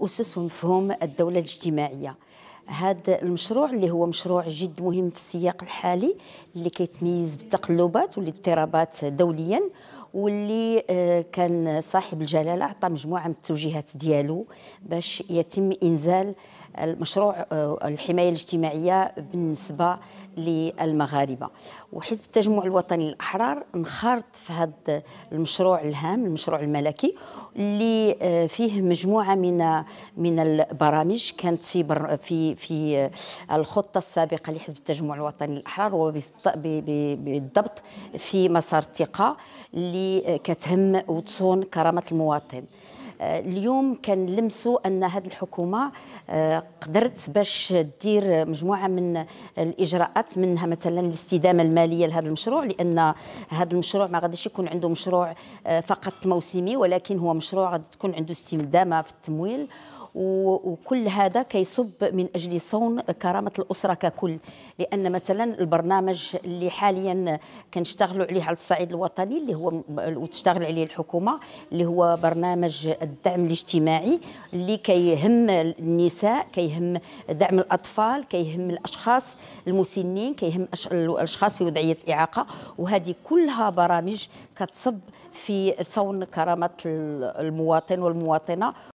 أسس ومفهوم الدولة الاجتماعية هذا المشروع اللي هو مشروع جد مهم في السياق الحالي اللي كيتميز بالتقلبات والاضطرابات دوليا واللي آه، كان صاحب الجلاله عطى مجموعه من التوجيهات ديالو باش يتم انزال المشروع آه، الحمايه الاجتماعيه بالنسبه للمغاربه وحزب التجمع الوطني الاحرار انخرط في هذا المشروع الهام المشروع الملكي اللي آه، فيه مجموعه من من البرامج كانت في في في الخطه السابقه لحزب التجمع الوطني الاحرار وبالضبط في مسار الثقه اللي كتهم وتصون كرامه المواطن آه، اليوم كنلمسوا ان هذه الحكومه آه، قدرت باش تدير مجموعه من الاجراءات منها مثلا الاستدامه الماليه لهذا المشروع لان هذا المشروع ما غاديش يكون عنده مشروع آه، فقط موسمي ولكن هو مشروع غادي تكون عنده استدامه في التمويل وكل هذا كيصب من اجل صون كرامه الاسره ككل لان مثلا البرنامج اللي حاليا كنشتغلوا عليه على الصعيد الوطني اللي هو وتشتغل عليه الحكومه اللي هو برنامج الدعم الاجتماعي اللي كيهم النساء كيهم دعم الاطفال كيهم الاشخاص المسنين كيهم الاشخاص في وضعيه اعاقه وهذه كلها برامج كتصب في صون كرامه المواطن والمواطنه